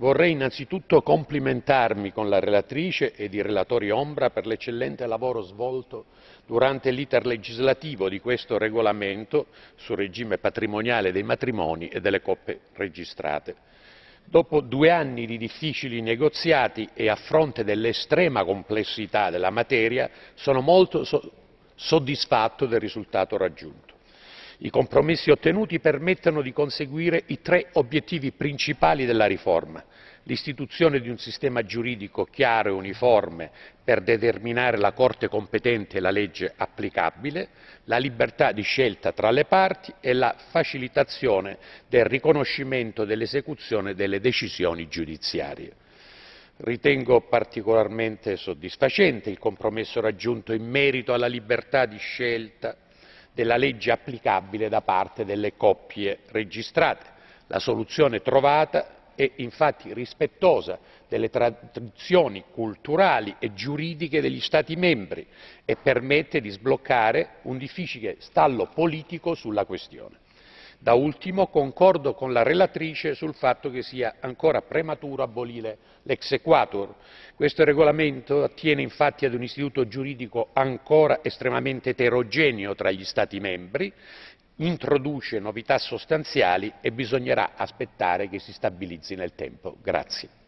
Vorrei innanzitutto complimentarmi con la relatrice ed i relatori ombra per l'eccellente lavoro svolto durante l'iter legislativo di questo regolamento sul regime patrimoniale dei matrimoni e delle coppe registrate. Dopo due anni di difficili negoziati e a fronte dell'estrema complessità della materia, sono molto soddisfatto del risultato raggiunto. I compromessi ottenuti permettono di conseguire i tre obiettivi principali della riforma l'istituzione di un sistema giuridico chiaro e uniforme per determinare la Corte competente e la legge applicabile, la libertà di scelta tra le parti e la facilitazione del riconoscimento dell'esecuzione delle decisioni giudiziarie. Ritengo particolarmente soddisfacente il compromesso raggiunto in merito alla libertà di scelta della legge applicabile da parte delle coppie registrate. La soluzione trovata è infatti rispettosa delle tradizioni culturali e giuridiche degli Stati membri e permette di sbloccare un difficile stallo politico sulla questione. Da ultimo, concordo con la relatrice sul fatto che sia ancora prematuro abolire l'ex equator. Questo regolamento attiene infatti ad un istituto giuridico ancora estremamente eterogeneo tra gli Stati membri, introduce novità sostanziali e bisognerà aspettare che si stabilizzi nel tempo. Grazie.